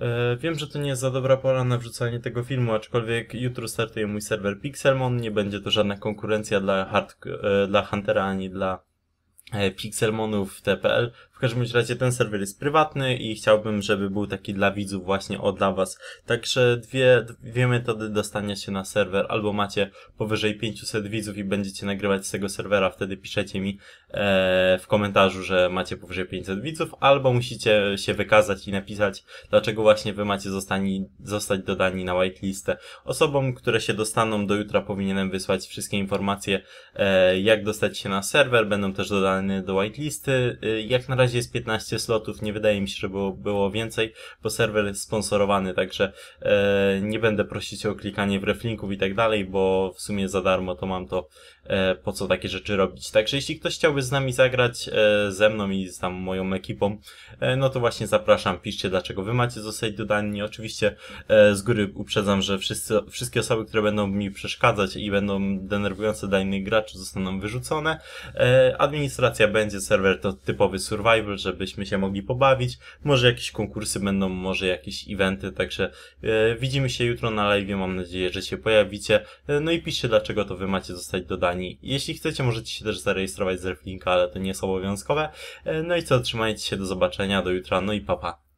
E, wiem, że to nie jest za dobra pora na wrzucanie tego filmu, aczkolwiek jutro startuje mój serwer Pixelmon, nie będzie to żadna konkurencja dla, hard, e, dla Huntera ani dla E, pixelmonów TPL. W każdym razie ten serwer jest prywatny i chciałbym, żeby był taki dla widzów właśnie o dla was. Także dwie, dwie metody dostania się na serwer. Albo macie powyżej 500 widzów i będziecie nagrywać z tego serwera, wtedy piszecie mi e, w komentarzu, że macie powyżej 500 widzów, albo musicie się wykazać i napisać, dlaczego właśnie wy macie zostani, zostać dodani na whitelistę. Osobom, które się dostaną do jutra powinienem wysłać wszystkie informacje, e, jak dostać się na serwer, będą też dodane wpisany do whitelisty. Y, jak na razie jest 15 slotów, nie wydaje mi się, żeby było, było więcej, bo serwer jest sponsorowany, także e, nie będę prosić o klikanie w reflinków i tak dalej, bo w sumie za darmo to mam to, e, po co takie rzeczy robić. Także jeśli ktoś chciałby z nami zagrać, e, ze mną i z tam moją ekipą, e, no to właśnie zapraszam, piszcie dlaczego wy macie zostać dodani. Oczywiście e, z góry uprzedzam, że wszyscy, wszystkie osoby, które będą mi przeszkadzać i będą denerwujące dla innych graczy zostaną wyrzucone. E, będzie, serwer to typowy survival, żebyśmy się mogli pobawić. Może jakieś konkursy będą, może jakieś eventy, także e, widzimy się jutro na live, mam nadzieję, że się pojawicie. E, no i piszcie, dlaczego to wy macie zostać dodani. Jeśli chcecie, możecie się też zarejestrować z Reflinka, ale to nie jest obowiązkowe. E, no i co, trzymajcie się, do zobaczenia, do jutra, no i papa. Pa.